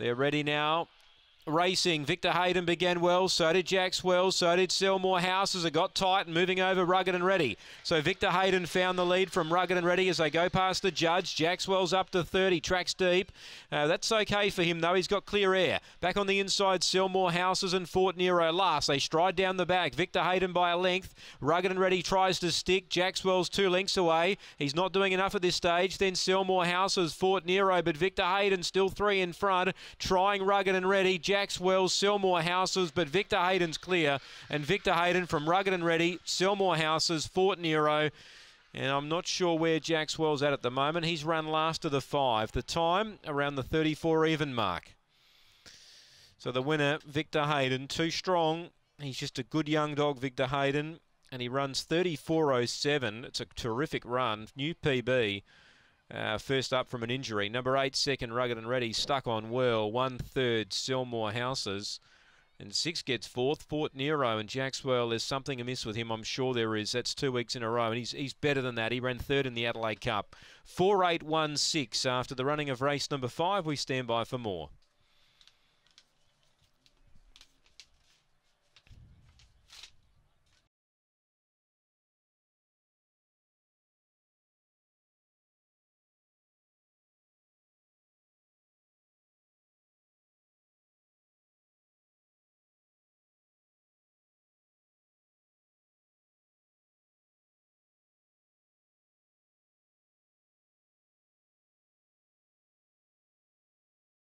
They are ready now racing. Victor Hayden began well, so did Jacks Wells, so did Selmore Houses. It got tight and moving over Rugged and Ready. So Victor Hayden found the lead from Rugged and Ready as they go past the judge. Jacks Wells up to 30, tracks deep. Uh, that's okay for him though, he's got clear air. Back on the inside, Selmore Houses and Fort Nero last. They stride down the back. Victor Hayden by a length. Rugged and Ready tries to stick. Jacks Wells two lengths away. He's not doing enough at this stage. Then Selmore Houses, Fort Nero, but Victor Hayden still three in front, trying Rugged and Ready. Jacks Wells, Selmore Houses, but Victor Hayden's clear. And Victor Hayden from Rugged and Ready, Selmore Houses, Fort Nero. And I'm not sure where Jacks Wells at at the moment. He's run last of the five. The time around the 34 even mark. So the winner, Victor Hayden, too strong. He's just a good young dog, Victor Hayden. And he runs 34.07. It's a terrific run. New PB. Uh, first up from an injury. Number eight, second, rugged and ready, stuck on whirl. One third, Selmore Houses. And six gets fourth, Fort Nero and Jackswell. There's something amiss with him, I'm sure there is. That's two weeks in a row, and he's, he's better than that. He ran third in the Adelaide Cup. 4816 after the running of race number five. We stand by for more.